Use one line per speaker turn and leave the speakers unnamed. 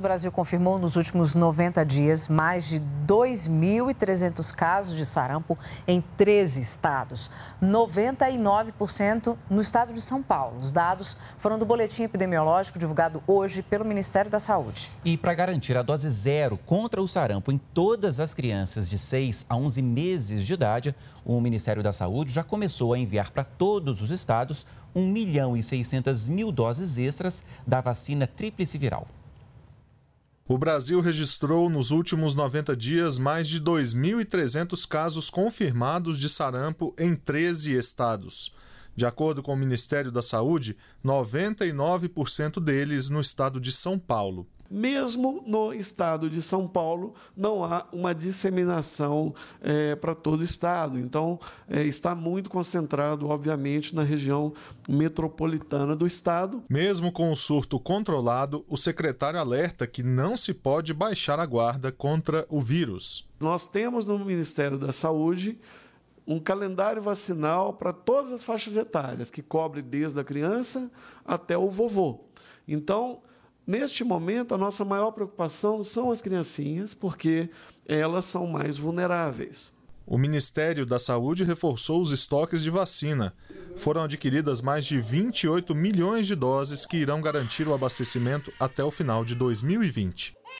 o Brasil confirmou nos últimos 90 dias mais de 2.300 casos de sarampo em 13 estados, 99% no estado de São Paulo. Os dados foram do boletim epidemiológico divulgado hoje pelo Ministério da Saúde.
E para garantir a dose zero contra o sarampo em todas as crianças de 6 a 11 meses de idade, o Ministério da Saúde já começou a enviar para todos os estados 1 milhão e 600 mil doses extras da vacina tríplice viral.
O Brasil registrou nos últimos 90 dias mais de 2.300 casos confirmados de sarampo em 13 estados. De acordo com o Ministério da Saúde, 99% deles no estado de São Paulo mesmo no estado de São Paulo, não há uma disseminação é,
para todo o estado. Então, é, está muito concentrado, obviamente, na região
metropolitana do estado. Mesmo com o surto controlado, o secretário alerta que não se pode baixar a guarda contra o vírus. Nós temos no Ministério da Saúde um calendário vacinal para todas as faixas etárias, que cobre
desde a criança até o vovô. Então, Neste momento, a nossa
maior preocupação são as criancinhas, porque elas são mais vulneráveis. O Ministério da Saúde reforçou os estoques de vacina. Foram adquiridas mais de 28 milhões de doses que irão garantir o abastecimento até o final de 2020.